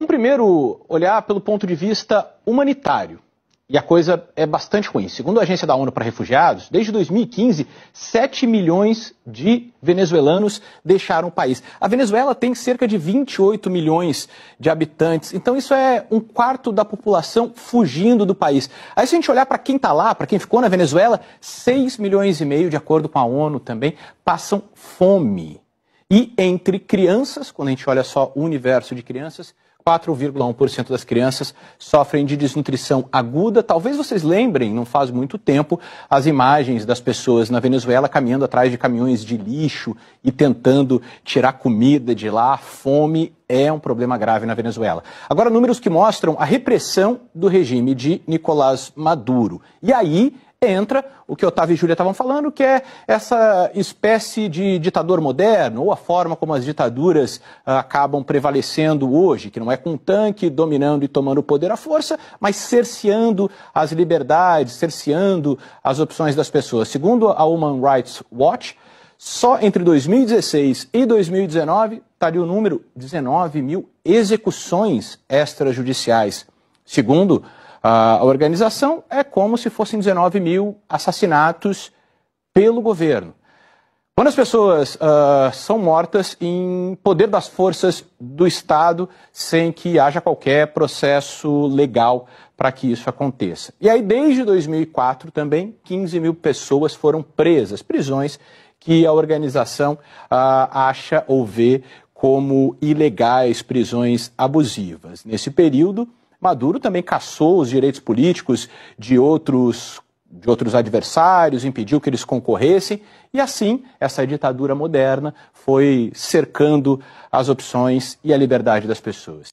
Um primeiro olhar pelo ponto de vista humanitário. E a coisa é bastante ruim. Segundo a Agência da ONU para Refugiados, desde 2015, 7 milhões de venezuelanos deixaram o país. A Venezuela tem cerca de 28 milhões de habitantes. Então, isso é um quarto da população fugindo do país. Aí, se a gente olhar para quem está lá, para quem ficou na Venezuela, 6 milhões e meio, de acordo com a ONU também, passam fome. E entre crianças, quando a gente olha só o universo de crianças, 4,1% das crianças sofrem de desnutrição aguda. Talvez vocês lembrem, não faz muito tempo, as imagens das pessoas na Venezuela caminhando atrás de caminhões de lixo e tentando tirar comida de lá. fome é um problema grave na Venezuela. Agora, números que mostram a repressão do regime de Nicolás Maduro. E aí, entra o que Otávio e Júlia estavam falando, que é essa espécie de ditador moderno, ou a forma como as ditaduras ah, acabam prevalecendo hoje, que não é com um tanque dominando e tomando o poder à força, mas cerceando as liberdades, cerceando as opções das pessoas. Segundo a Human Rights Watch, só entre 2016 e 2019 estaria o número 19 mil execuções extrajudiciais. Segundo a organização, é como se fossem 19 mil assassinatos pelo governo. Quando as pessoas uh, são mortas em poder das forças do Estado, sem que haja qualquer processo legal para que isso aconteça. E aí, desde 2004, também 15 mil pessoas foram presas, prisões que a organização uh, acha ou vê como ilegais, prisões abusivas. Nesse período, Maduro também caçou os direitos políticos de outros de outros adversários, impediu que eles concorressem, e assim essa ditadura moderna foi cercando as opções e a liberdade das pessoas.